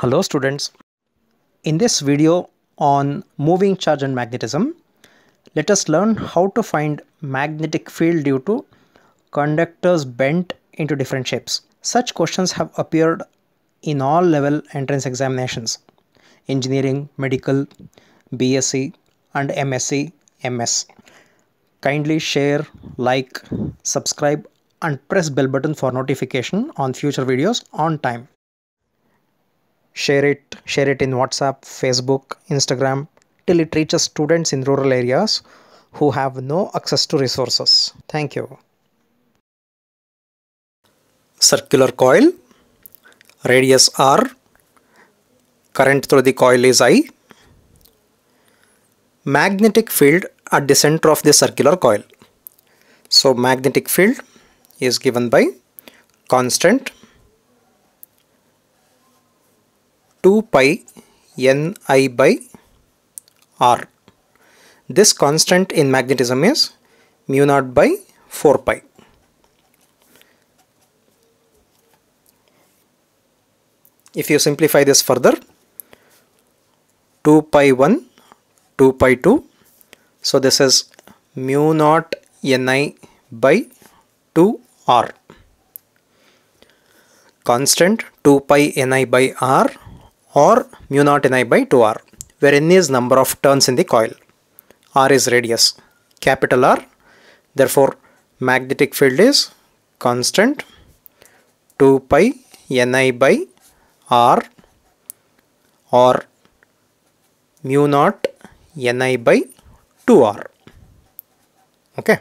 Hello students. In this video on moving charge and magnetism, let us learn how to find magnetic field due to conductors bent into different shapes. Such questions have appeared in all level entrance examinations, engineering, medical, BSc and MSc, MS. Kindly share, like, subscribe and press bell button for notification on future videos on time share it share it in whatsapp facebook instagram till it reaches students in rural areas who have no access to resources thank you circular coil radius r current through the coil is i magnetic field at the center of the circular coil so magnetic field is given by constant 2 pi ni by r. This constant in magnetism is mu naught by 4 pi. If you simplify this further, 2 pi 1, 2 pi 2. So this is mu naught ni by 2 r. Constant 2 pi ni by r or mu naught ni by 2r where n is number of turns in the coil, r is radius, capital R. Therefore, magnetic field is constant 2 pi ni by r or mu naught ni by 2r. Okay.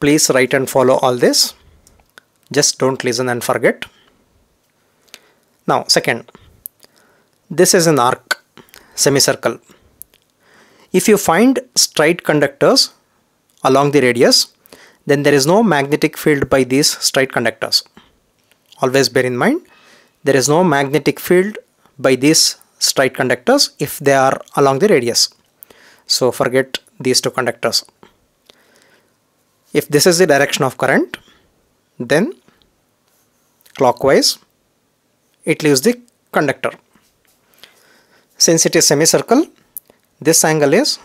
Please write and follow all this. Just don't listen and forget. Now second, this is an arc semicircle. If you find straight conductors along the radius, then there is no magnetic field by these straight conductors. Always bear in mind, there is no magnetic field by these straight conductors if they are along the radius. So forget these two conductors. If this is the direction of current, then clockwise it leaves the conductor. Since it is semicircle, this angle is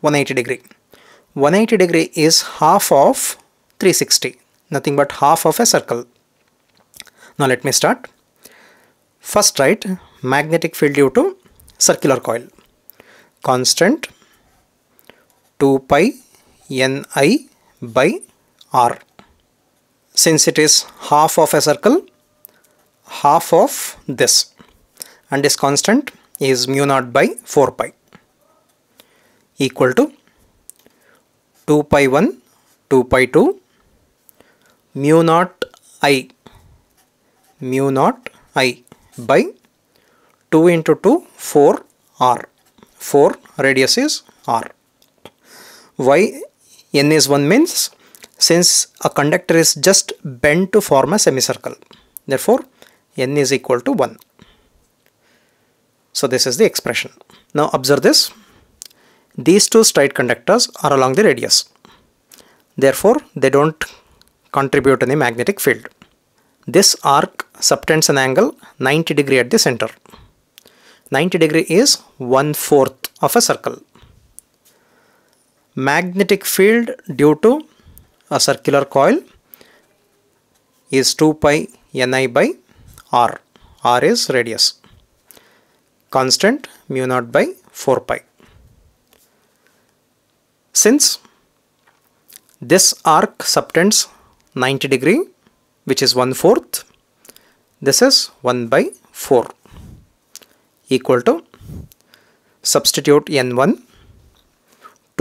180 degree. 180 degree is half of 360, nothing but half of a circle. Now let me start. First write magnetic field due to circular coil. Constant 2 pi ni by r. Since it is half of a circle, half of this and this constant is mu naught by 4 pi equal to 2 pi 1 2 pi 2 mu naught i mu naught i by 2 into 2 4 r 4 radius is r why n is 1 means since a conductor is just bent to form a semicircle therefore n is equal to 1. So this is the expression. Now observe this. These two straight conductors are along the radius. Therefore, they don't contribute any magnetic field. This arc subtends an angle 90 degree at the center. 90 degree is 1 fourth of a circle. Magnetic field due to a circular coil is 2 pi ni by r. r is radius. Constant mu naught by 4 pi. Since this arc subtends 90 degree which is 1 fourth this is 1 by 4 equal to substitute n1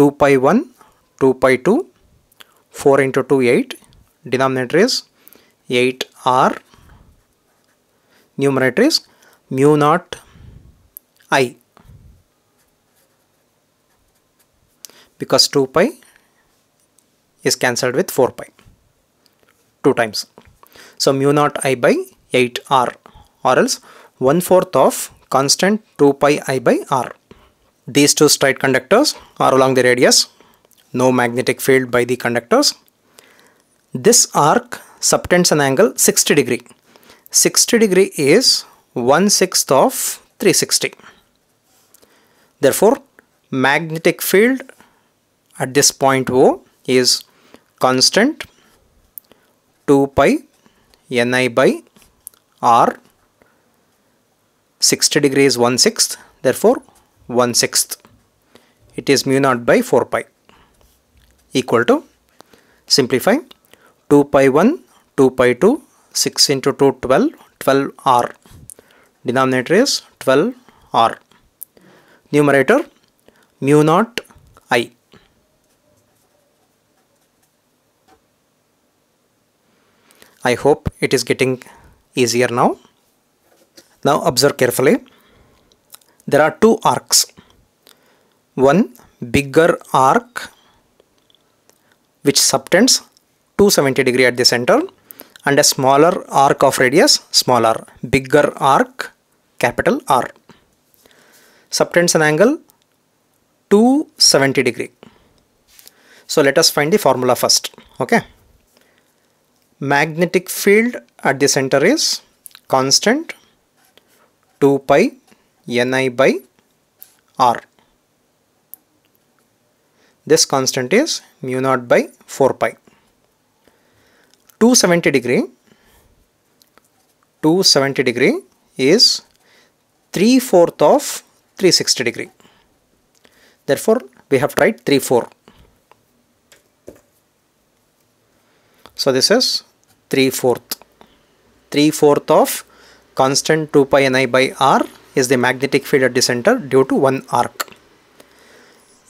2 pi 1 2 pi 2 4 into 2 8 denominator is 8 r numerator is mu naught i because 2 pi is cancelled with 4 pi 2 times. So mu naught i by 8 r or else 1 fourth of constant 2 pi i by r. These two straight conductors are along the radius, no magnetic field by the conductors. This arc subtends an angle 60 degree 60 degree is 1 sixth of 360. Therefore, magnetic field at this point O is constant 2 pi Ni by R 60 degree is 1 sixth therefore 1 sixth it is mu naught by 4 pi equal to simplify 2 pi 1 2 pi 2 6 into 2 12 12 r denominator is 12 r numerator mu naught i I hope it is getting easier now now observe carefully there are two arcs one bigger arc which subtends 270 degree at the center and a smaller arc of radius smaller bigger arc capital R subtends an angle 270 degree so let us find the formula first okay magnetic field at the center is constant 2 pi ni by r this constant is mu naught by 4 pi 270 degree 270 degree is 3 fourth of 360 degree therefore we have tried 3 4 so this is 3 fourth 3 fourth of constant 2 pi ni by r is the magnetic field at the center due to one arc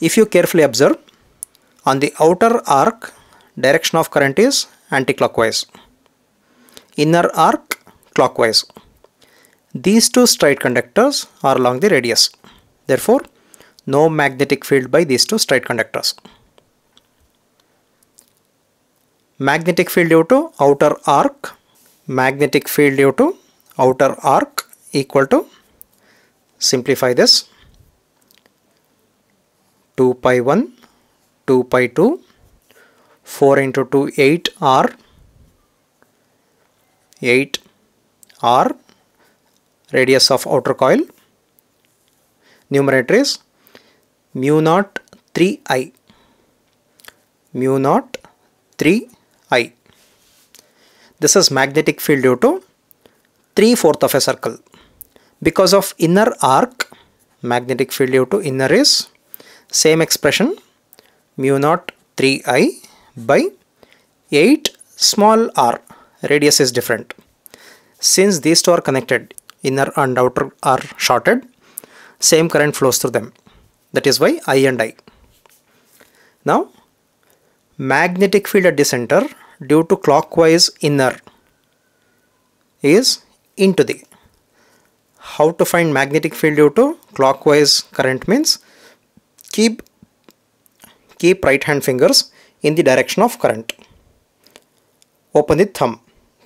if you carefully observe on the outer arc direction of current is anticlockwise. Inner arc clockwise. These two straight conductors are along the radius. Therefore, no magnetic field by these two straight conductors. Magnetic field due to outer arc. Magnetic field due to outer arc equal to simplify this 2 pi 1 2 pi 2 4 into 2 8 R 8 R radius of outer coil numerator is mu naught 3i mu naught 3i this is magnetic field due to 3 fourth of a circle because of inner arc magnetic field due to inner is same expression mu naught 3i by 8 small r radius is different since these two are connected inner and outer are shorted same current flows through them that is why I and I now magnetic field at the center due to clockwise inner is into the how to find magnetic field due to clockwise current means keep keep right hand fingers in the direction of current. Open the thumb.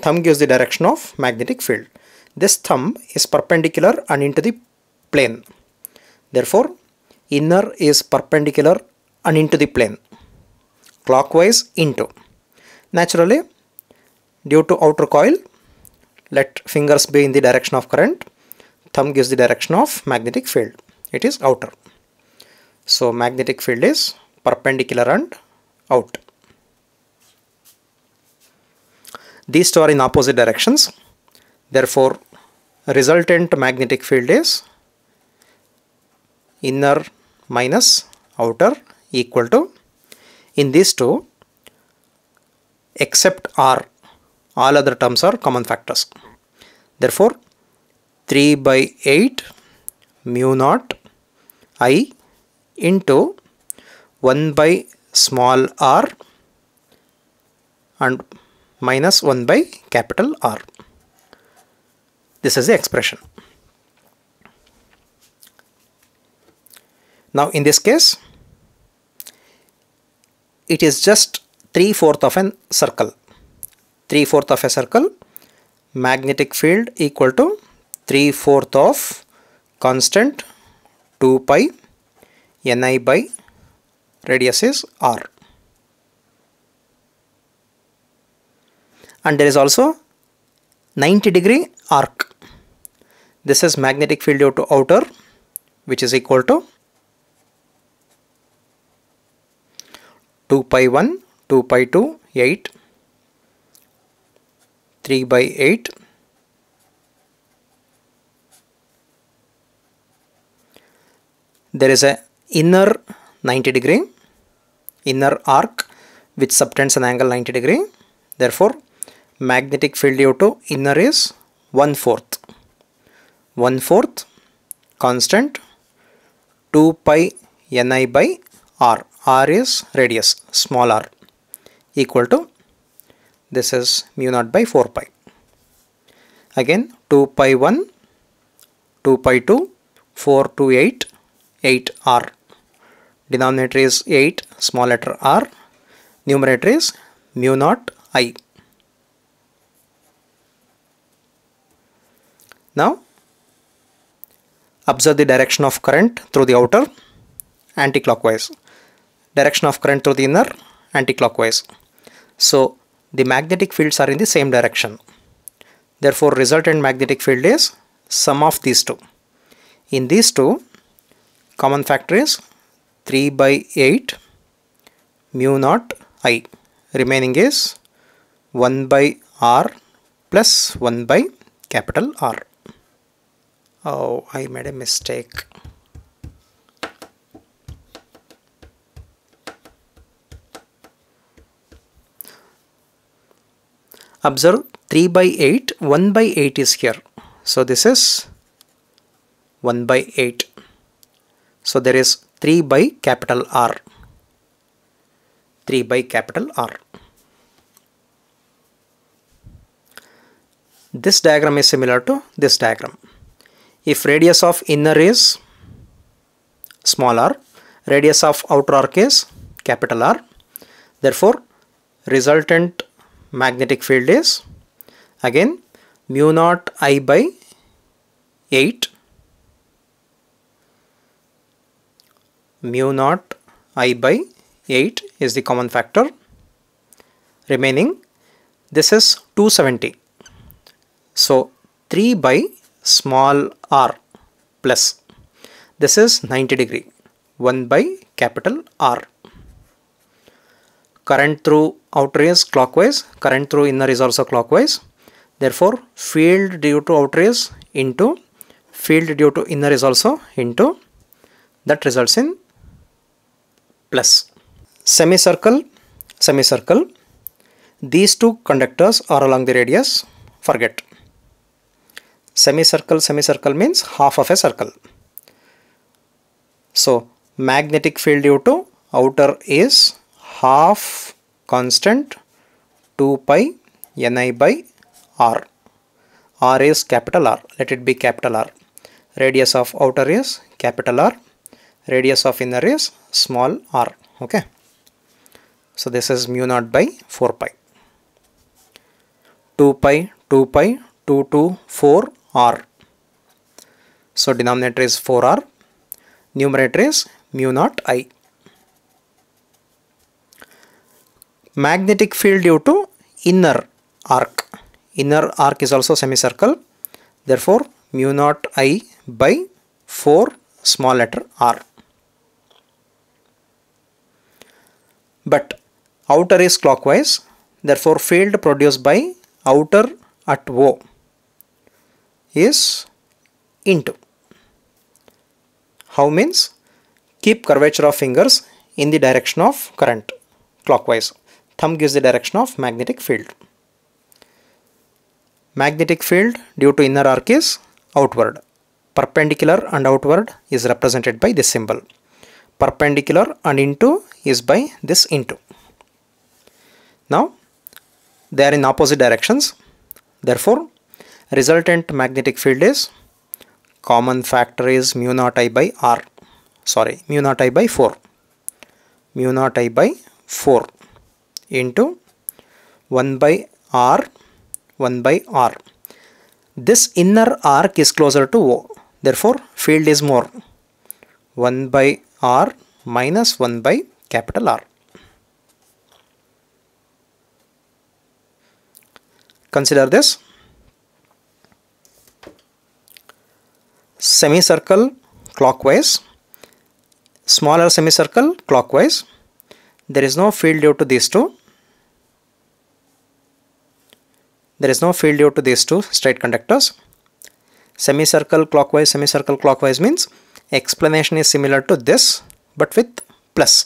Thumb gives the direction of magnetic field. This thumb is perpendicular and into the plane. Therefore, inner is perpendicular and into the plane. Clockwise into. Naturally, due to outer coil, let fingers be in the direction of current. Thumb gives the direction of magnetic field. It is outer. So magnetic field is perpendicular and out. These two are in opposite directions. Therefore, resultant magnetic field is inner minus outer equal to in these two except r all other terms are common factors therefore 3 by 8 mu naught i into 1 by small r and minus 1 by capital R. This is the expression. Now in this case, it is just 3 fourth of an circle. 3 fourth of a circle, magnetic field equal to 3 fourth of constant 2 pi ni by radius is r. And there is also 90 degree arc. This is magnetic field due to outer which is equal to 2 pi 1, 2 pi 2, 8, 3 by 8, there is a inner 90 degree inner arc which subtends an angle 90 degree therefore magnetic field due to inner is 1 fourth 1 fourth constant 2 pi ni by r r is radius small r equal to this is mu naught by 4 pi again 2 pi 1 2 pi 2 4 to 8 8 r denominator is 8 small letter r numerator is mu naught i now observe the direction of current through the outer anti-clockwise. direction of current through the inner anti-clockwise. so the magnetic fields are in the same direction therefore resultant magnetic field is sum of these two in these two common factor is 3 by 8 mu naught i. Remaining is 1 by r plus 1 by capital R. Oh, I made a mistake. Observe 3 by 8, 1 by 8 is here. So this is 1 by 8. So there is 3 by capital R. 3 by capital R. This diagram is similar to this diagram. If radius of inner is small r, radius of outer arc is capital R. Therefore, resultant magnetic field is again mu naught i by 8 mu naught i by 8 is the common factor remaining this is 270 so 3 by small r plus this is 90 degree 1 by capital R current through outer is clockwise current through inner is also clockwise therefore field due to outer is into field due to inner is also into that results in plus semicircle semicircle these two conductors are along the radius forget semicircle semicircle means half of a circle so magnetic field due to outer is half constant 2 pi ni by r r is capital r let it be capital r radius of outer is capital r radius of inner is small r okay so this is mu naught by 4 pi 2 pi 2 pi 2 to 4 r so denominator is 4r numerator is mu naught i magnetic field due to inner arc inner arc is also semicircle therefore mu naught i by 4 small letter r but outer is clockwise therefore field produced by outer at O is into how means keep curvature of fingers in the direction of current clockwise thumb gives the direction of magnetic field magnetic field due to inner arc is outward perpendicular and outward is represented by this symbol perpendicular and into is by this into. Now they are in opposite directions. Therefore, resultant magnetic field is common factor is mu naught i by r sorry mu naught i by 4 mu naught i by 4 into 1 by r 1 by r this inner arc is closer to o therefore field is more 1 by r minus 1 by capital R. Consider this semicircle clockwise, smaller semicircle clockwise. There is no field due to these two. There is no field due to these two straight conductors. Semicircle clockwise, semicircle clockwise means explanation is similar to this but with plus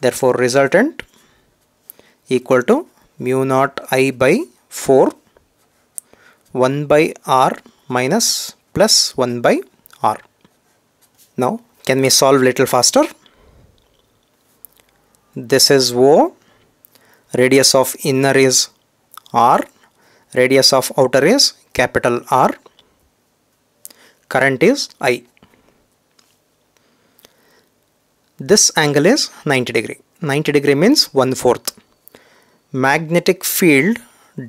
therefore resultant equal to mu naught i by 4 1 by r minus plus 1 by r now can we solve little faster this is o radius of inner is r radius of outer is capital r current is i This angle is 90 degree. 90 degree means 1 fourth. Magnetic field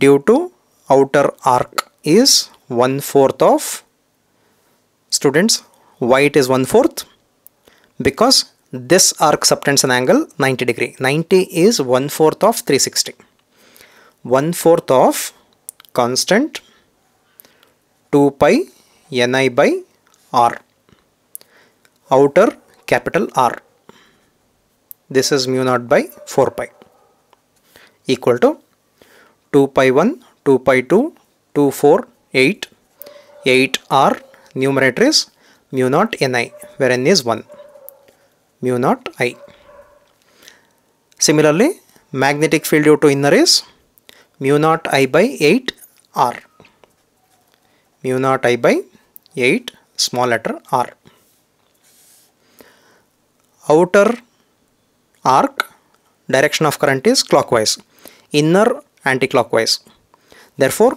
due to outer arc is 1 fourth of students white is 1 fourth because this arc subtends an angle 90 degree 90 is 1 fourth of 360 1 fourth of constant 2 pi ni by r outer capital R this is mu naught by 4 pi equal to 2 pi 1, 2 pi 2, 2 4, 8, 8 r numerator is mu naught ni where n is 1 mu naught i. Similarly magnetic field due to inner is mu naught i by 8 r mu naught i by 8 small letter r. Outer arc direction of current is clockwise inner anti-clockwise therefore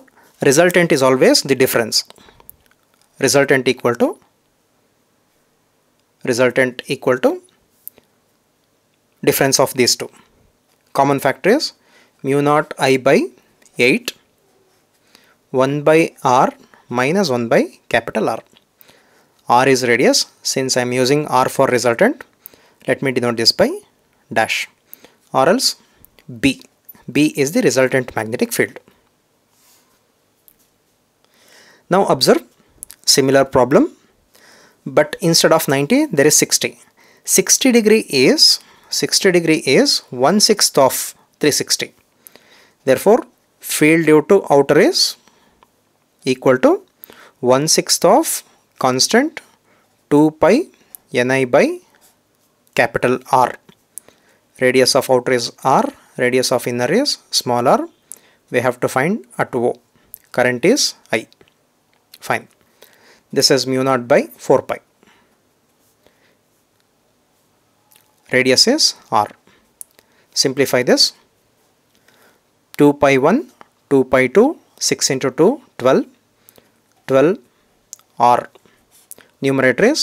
resultant is always the difference resultant equal to resultant equal to difference of these two common factor is mu naught i by 8 1 by r minus 1 by capital R. R is radius since I am using R for resultant let me denote this by dash or else B. B is the resultant magnetic field. Now observe similar problem but instead of 90 there is 60. 60 degree is 60 degree is 1 sixth of 360. Therefore field due to outer is equal to 1 sixth of constant 2 pi ni by capital R radius of outer is r radius of inner is small r we have to find at o current is i fine this is mu naught by 4 pi radius is r simplify this 2 pi 1 2 pi 2 6 into 2 12 12 r numerator is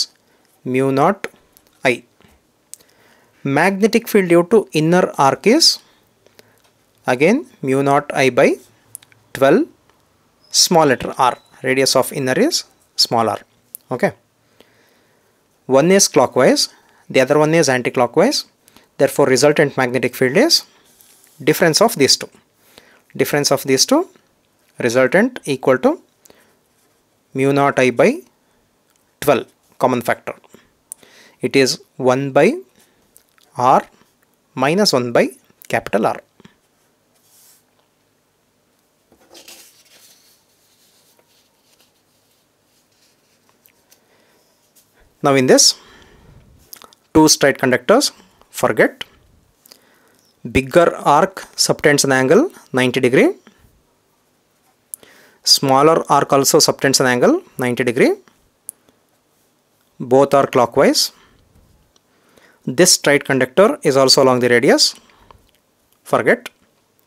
mu naught magnetic field due to inner arc is again mu naught i by 12 small letter r radius of inner is small r okay one is clockwise the other one is anticlockwise therefore resultant magnetic field is difference of these two difference of these two resultant equal to mu naught i by 12 common factor it is 1 by R minus 1 by capital R. Now in this, two straight conductors, forget, bigger arc subtends an angle 90 degree, smaller arc also subtends an angle 90 degree, both are clockwise, this straight conductor is also along the radius. Forget.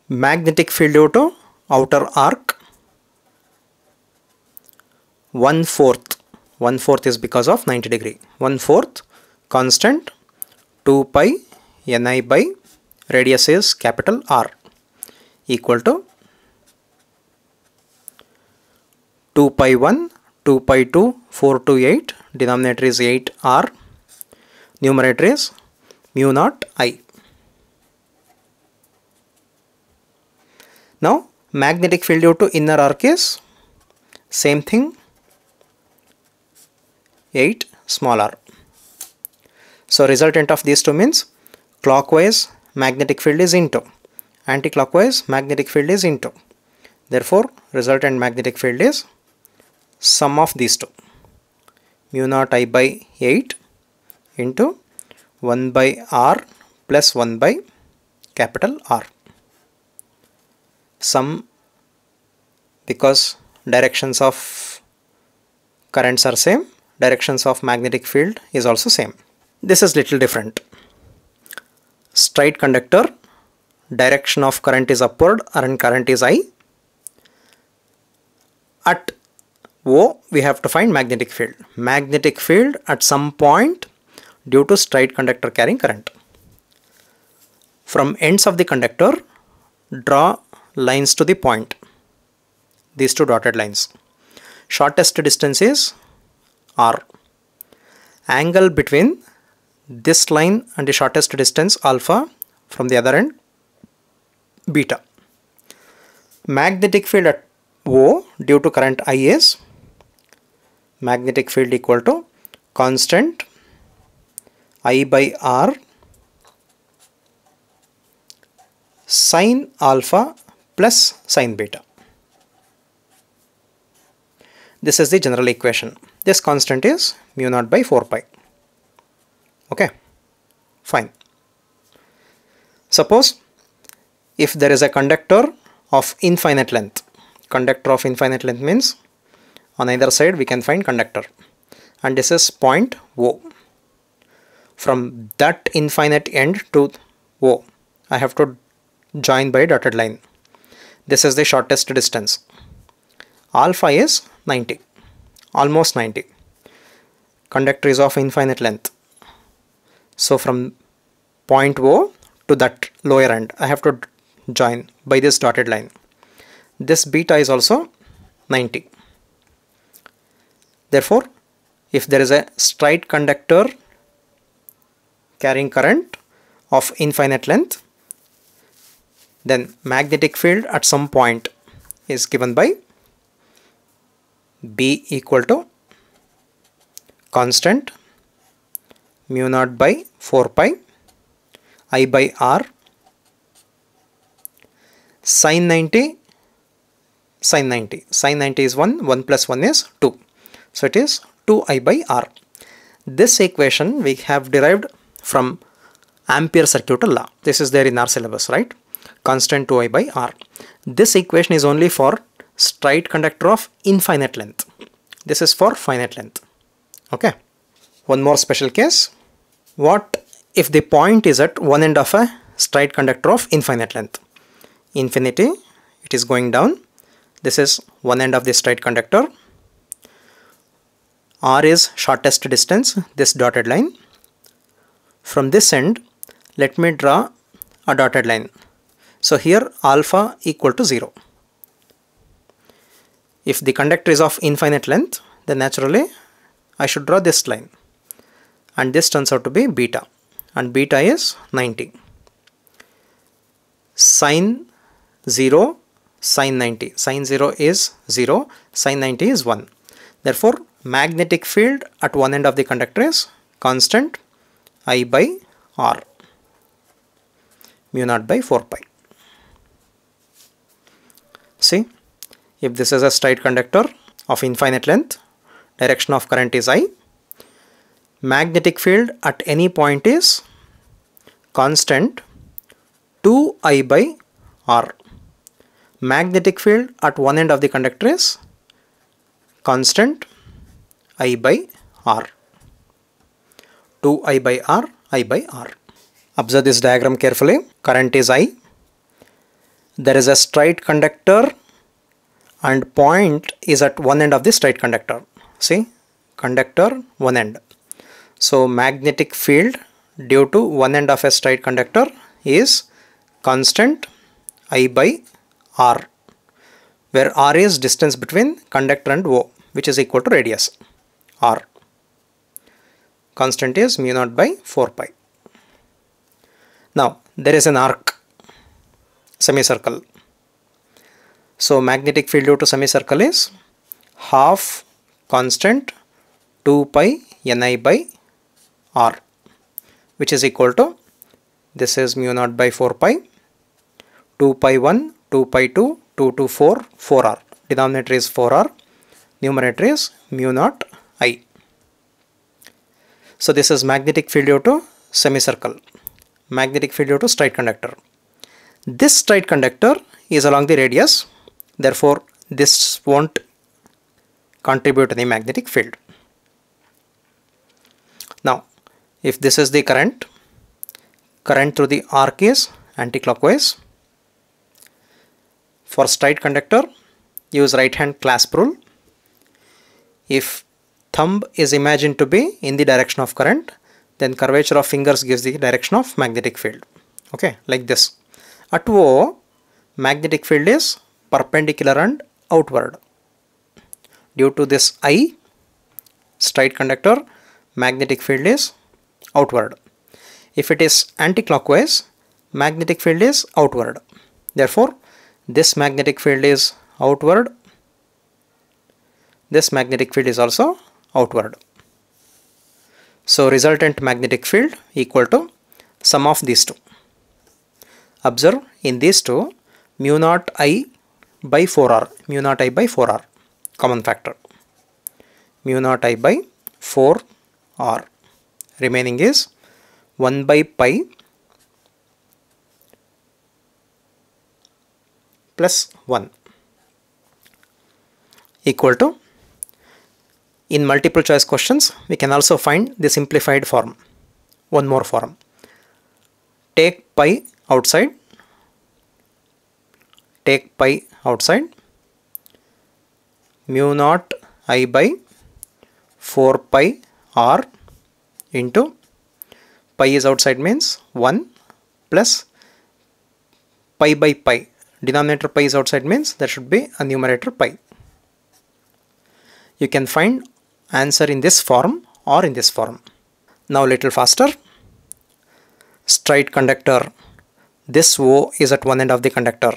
Magnetic field due to outer arc. One fourth. One fourth is because of 90 degree. One fourth constant 2 pi ni by radius is capital R equal to 2 pi 1, 2 pi 2, 4 to 8, denominator is 8 R numerator is mu naught I. Now magnetic field due to inner arc is same thing 8 small r. So resultant of these two means clockwise magnetic field is into anticlockwise magnetic field is into. Therefore resultant magnetic field is sum of these two mu naught i by 8 into 1 by r plus 1 by capital R. Sum because directions of currents are same, directions of magnetic field is also same. This is little different. Straight conductor, direction of current is upward and current is I. At O we have to find magnetic field. Magnetic field at some point due to straight conductor carrying current. From ends of the conductor, draw lines to the point, these two dotted lines. Shortest distance is R. Angle between this line and the shortest distance alpha from the other end beta. Magnetic field at O due to current I is magnetic field equal to constant I by R sine alpha plus sine beta. This is the general equation. This constant is mu naught by 4 pi. Okay, fine. Suppose if there is a conductor of infinite length. Conductor of infinite length means on either side we can find conductor and this is point O from that infinite end to O. I have to join by dotted line. This is the shortest distance. Alpha is 90, almost 90. Conductor is of infinite length. So from point O to that lower end, I have to join by this dotted line. This beta is also 90. Therefore, if there is a straight conductor carrying current of infinite length then magnetic field at some point is given by B equal to constant mu naught by 4 pi I by R sine 90 sine 90 sine 90 is 1 1 plus 1 is 2 so it is 2i by r this equation we have derived from Ampere circuital law. This is there in our syllabus, right? Constant 2i by r. This equation is only for straight conductor of infinite length. This is for finite length. Okay. One more special case. What if the point is at one end of a straight conductor of infinite length? Infinity, it is going down. This is one end of the straight conductor. R is shortest distance, this dotted line. From this end, let me draw a dotted line. So here alpha equal to 0. If the conductor is of infinite length, then naturally I should draw this line. And this turns out to be beta. And beta is 90. Sine 0, sine 90. Sine 0 is 0, sine 90 is 1. Therefore, magnetic field at one end of the conductor is constant I by R mu naught by 4 pi. See, if this is a straight conductor of infinite length, direction of current is I, magnetic field at any point is constant 2I by R. Magnetic field at one end of the conductor is constant I by R. 2i by r, i by r. Observe this diagram carefully. Current is i. There is a straight conductor and point is at one end of the straight conductor. See, conductor one end. So magnetic field due to one end of a straight conductor is constant i by r where r is distance between conductor and O which is equal to radius r constant is mu naught by 4 pi. Now there is an arc semicircle. So magnetic field due to semicircle is half constant 2 pi ni by r which is equal to this is mu naught by 4 pi 2 pi 1 2 pi 2 2 to 4 4r denominator is 4r numerator is mu naught so this is magnetic field due to semicircle, magnetic field due to straight conductor. This straight conductor is along the radius, therefore this won't contribute any the magnetic field. Now, if this is the current, current through the arc is anticlockwise. For straight conductor, use right hand clasp rule. If Thumb is imagined to be in the direction of current, then curvature of fingers gives the direction of magnetic field. Okay, like this. At O, magnetic field is perpendicular and outward. Due to this I, straight conductor, magnetic field is outward. If it is anticlockwise, magnetic field is outward. Therefore, this magnetic field is outward. This magnetic field is also outward. So resultant magnetic field equal to sum of these two. Observe in these two mu naught i by 4r mu naught i by 4r common factor mu naught i by 4r remaining is 1 by pi plus 1 equal to in multiple choice questions, we can also find the simplified form. One more form. Take pi outside. Take pi outside. Mu naught i by 4 pi r into pi is outside means 1 plus pi by pi. Denominator pi is outside means there should be a numerator pi. You can find answer in this form or in this form. Now little faster. Straight conductor. This O is at one end of the conductor.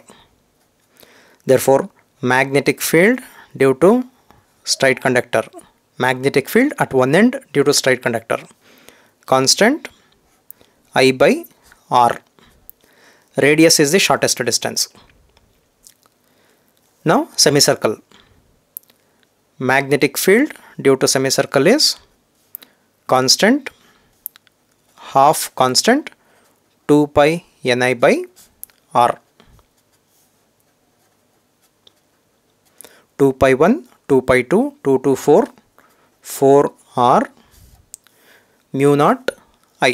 Therefore magnetic field due to straight conductor. Magnetic field at one end due to straight conductor. Constant I by R. Radius is the shortest distance. Now semicircle. Magnetic field due to semicircle is constant half constant 2 pi ni by r 2 pi 1 2 pi 2 2 to 4 4 r mu naught i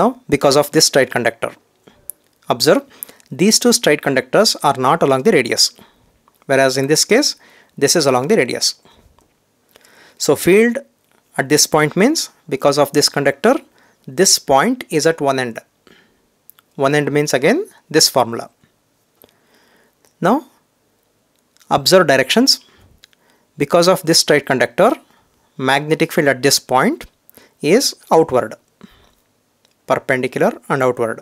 now because of this straight conductor observe these two straight conductors are not along the radius whereas in this case this is along the radius. So field at this point means because of this conductor this point is at one end. One end means again this formula. Now observe directions. Because of this straight conductor magnetic field at this point is outward perpendicular and outward.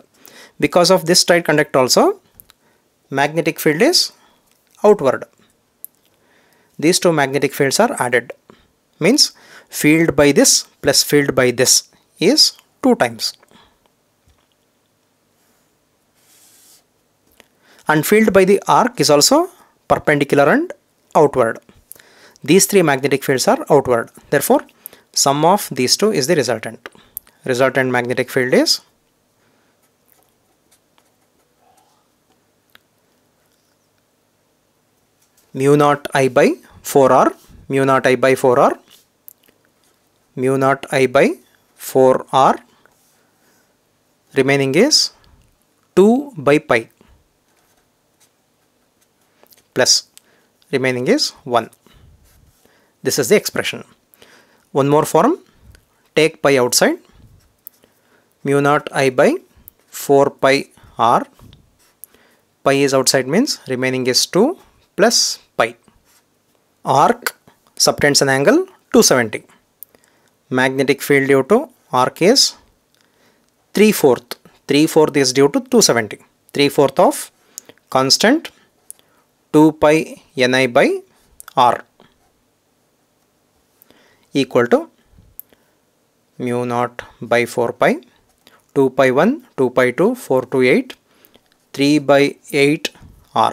Because of this straight conductor also magnetic field is outward. These two magnetic fields are added. Means field by this plus field by this is 2 times. And field by the arc is also perpendicular and outward. These three magnetic fields are outward. Therefore, sum of these two is the resultant. Resultant magnetic field is mu naught i by 4r mu naught i by 4r mu naught i by 4r remaining is 2 by pi plus remaining is 1 this is the expression one more form take pi outside mu naught i by 4 pi r pi is outside means remaining is 2 plus pi. Arc subtends an angle 270. Magnetic field due to arc is 3 fourth. 3 fourth is due to 270. 3 fourth of constant 2 pi ni by r equal to mu naught by 4 pi 2 pi 1 2 pi 2 4 to 8 3 by 8 r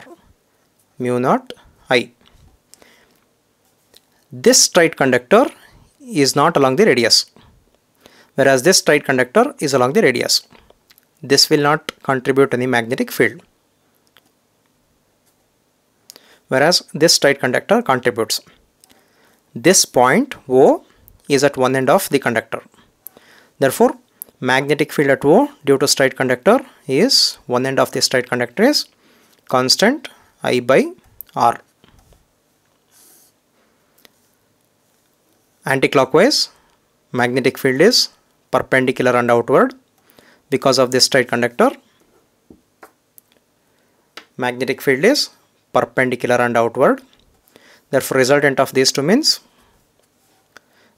mu naught i. This straight conductor is not along the radius whereas this straight conductor is along the radius. This will not contribute any magnetic field whereas this straight conductor contributes. This point O is at one end of the conductor. Therefore, magnetic field at O due to straight conductor is one end of the straight conductor is constant I by R. Anticlockwise, magnetic field is perpendicular and outward because of this straight conductor. Magnetic field is perpendicular and outward. Therefore, resultant of these two means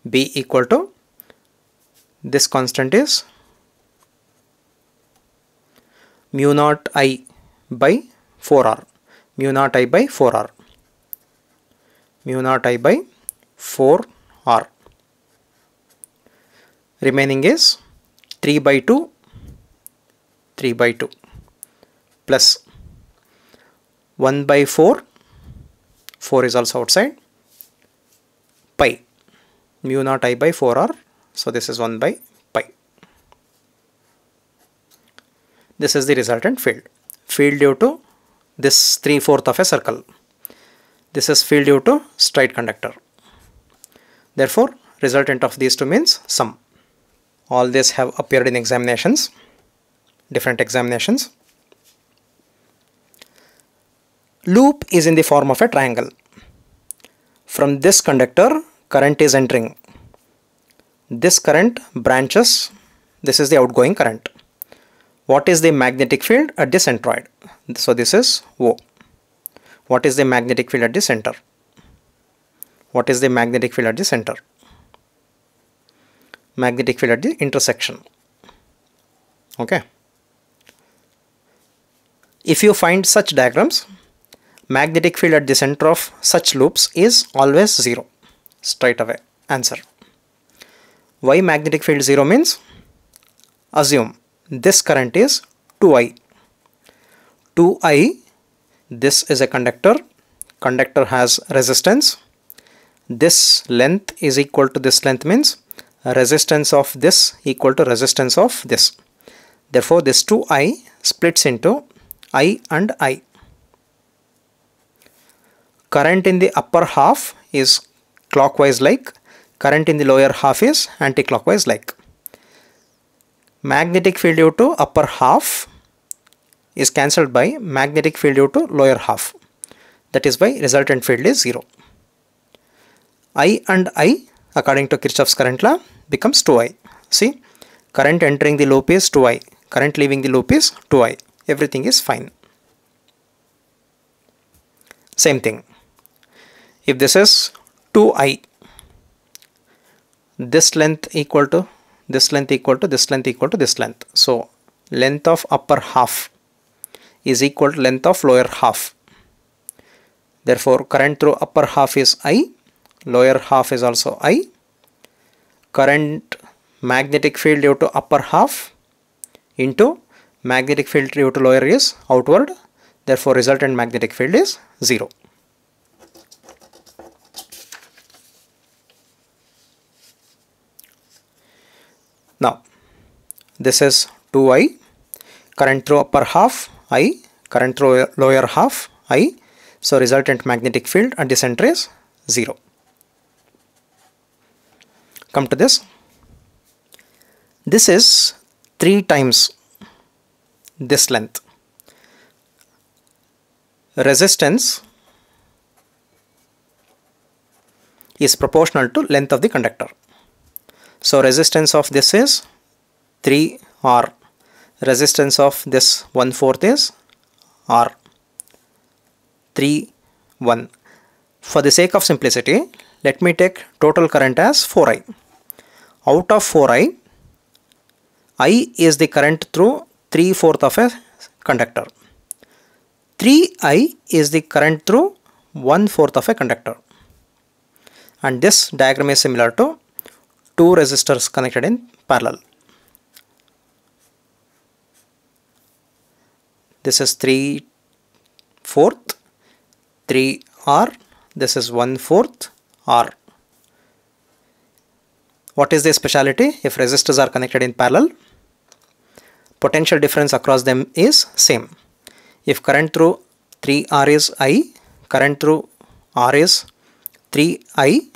B equal to this constant is mu naught I by 4R mu naught i by 4r mu naught i by 4r remaining is 3 by 2 3 by 2 plus 1 by 4 4 is also outside pi mu naught i by 4r so this is 1 by pi this is the resultant field field due to this 3 4th of a circle. This is filled due to straight conductor. Therefore, resultant of these two means sum. All these have appeared in examinations, different examinations. Loop is in the form of a triangle. From this conductor, current is entering. This current branches, this is the outgoing current. What is the magnetic field at the centroid? So this is O. What is the magnetic field at the center? What is the magnetic field at the center? Magnetic field at the intersection. Okay. If you find such diagrams, magnetic field at the center of such loops is always 0. Straight away answer. Why magnetic field 0 means? Assume this current is 2i. 2i, this is a conductor, conductor has resistance. This length is equal to this length means resistance of this equal to resistance of this. Therefore, this 2i splits into i and i. Current in the upper half is clockwise like, current in the lower half is anticlockwise like magnetic field due to upper half is cancelled by magnetic field due to lower half. That is why resultant field is 0. I and I according to Kirchhoff's current law becomes 2I. See current entering the loop is 2I, current leaving the loop is 2I. Everything is fine. Same thing. If this is 2I, this length equal to this length equal to this length equal to this length. So length of upper half is equal to length of lower half. Therefore current through upper half is I, lower half is also I. Current magnetic field due to upper half into magnetic field due to lower is outward. Therefore resultant magnetic field is 0. Now this is 2i current through upper half i current through lower half i so resultant magnetic field at the center is 0. Come to this. This is 3 times this length. Resistance is proportional to length of the conductor. So resistance of this is 3 R. Resistance of this 1 fourth is R. 3 1. For the sake of simplicity, let me take total current as 4I. Out of 4I, I is the current through 3 fourth of a conductor. 3I is the current through 1 fourth of a conductor. And this diagram is similar to two resistors connected in parallel. This is 3 fourth 3 R. This is 1 fourth R. What is the speciality? If resistors are connected in parallel, potential difference across them is same. If current through 3R is I, current through R is 3I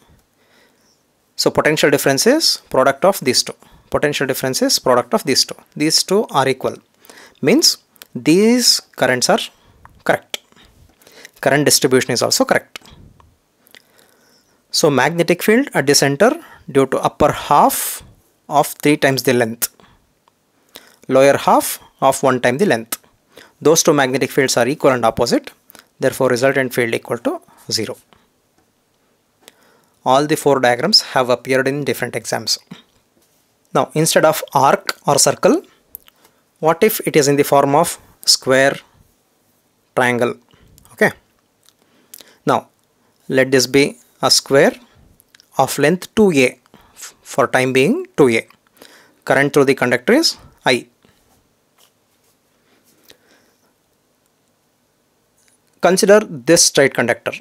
so potential difference is product of these two. Potential difference is product of these two. These two are equal. Means these currents are correct. Current distribution is also correct. So magnetic field at the center due to upper half of 3 times the length. Lower half of 1 time the length. Those two magnetic fields are equal and opposite. Therefore resultant field equal to 0 all the four diagrams have appeared in different exams. Now instead of arc or circle, what if it is in the form of square, triangle, okay. Now let this be a square of length 2a, for time being 2a. Current through the conductor is I. Consider this straight conductor.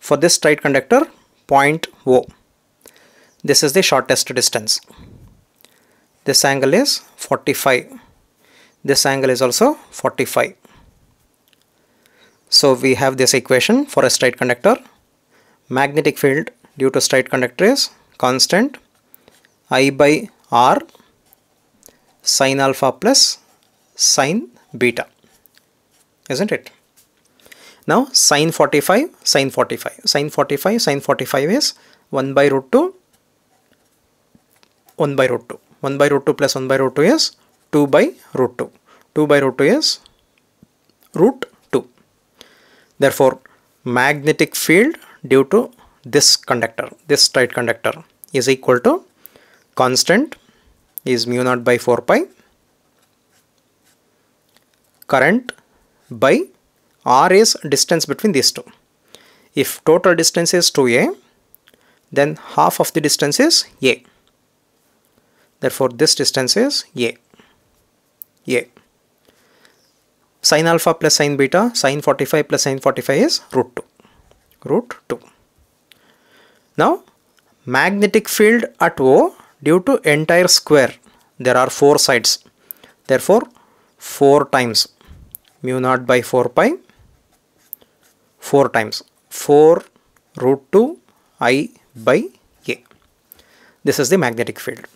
For this straight conductor, point O. This is the shortest distance. This angle is 45. This angle is also 45. So we have this equation for a straight conductor. Magnetic field due to straight conductor is constant I by R sine alpha plus sine beta. Isn't it? Now sine 45, sine 45, sine 45, sine 45 is 1 by root 2, 1 by root 2. 1 by root 2 plus 1 by root 2 is 2 by root 2. 2 by root 2 is root 2. Therefore, magnetic field due to this conductor, this straight conductor is equal to constant is mu naught by 4 pi current by r is distance between these two if total distance is 2a then half of the distance is a therefore this distance is a a sin alpha plus sin beta sin 45 plus sin 45 is root 2 root 2 now magnetic field at O due to entire square there are four sides therefore 4 times mu naught by 4 pi 4 times 4 root 2 I by A. This is the magnetic field.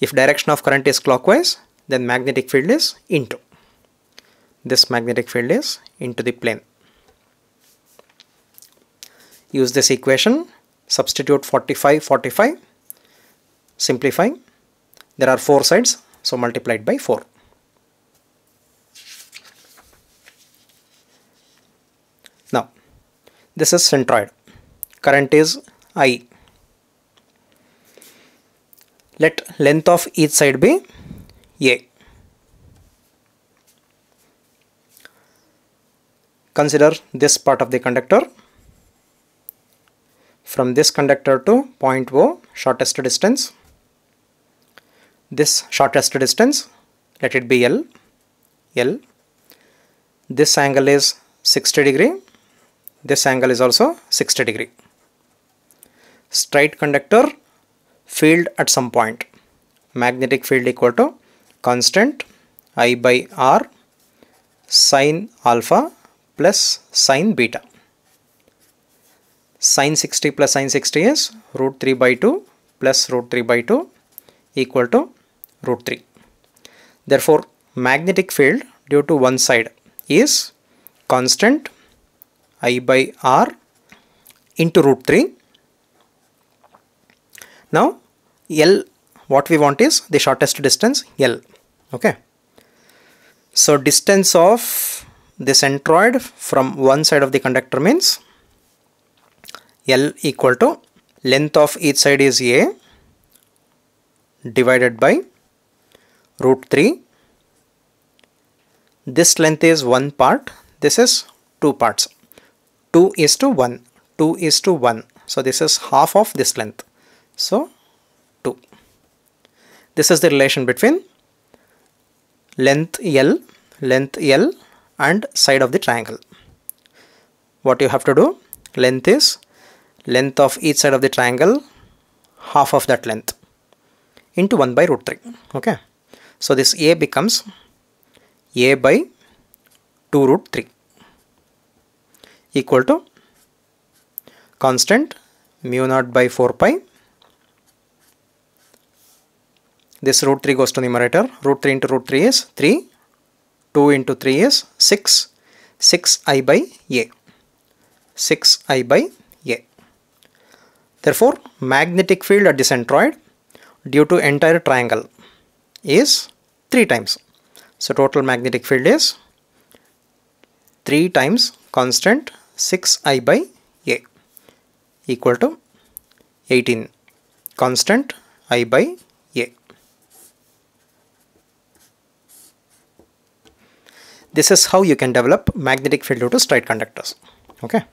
If direction of current is clockwise then magnetic field is into. This magnetic field is into the plane. Use this equation substitute 45 45 simplifying there are four sides so multiplied by 4 This is centroid. Current is I. Let length of each side be A. Consider this part of the conductor. From this conductor to point O, shortest distance. This shortest distance, let it be L. L. This angle is 60 degree this angle is also 60 degree. Straight conductor field at some point. Magnetic field equal to constant I by R sine alpha plus sine beta. Sine 60 plus sine 60 is root 3 by 2 plus root 3 by 2 equal to root 3. Therefore, magnetic field due to one side is constant i by r into root 3. Now L what we want is the shortest distance L okay. So distance of the centroid from one side of the conductor means L equal to length of each side is A divided by root 3 this length is one part this is two parts 2 is to 1 2 is to 1 so this is half of this length so 2 this is the relation between length L length L and side of the triangle what you have to do length is length of each side of the triangle half of that length into 1 by root 3 okay so this a becomes a by 2 root 3 equal to constant mu naught by 4 pi this root 3 goes to numerator root 3 into root 3 is 3 2 into 3 is 6 6 i by a 6 i by a therefore magnetic field at the centroid due to entire triangle is 3 times so total magnetic field is 3 times constant 6i by a equal to 18 constant i by a. This is how you can develop magnetic field due to straight conductors. Okay.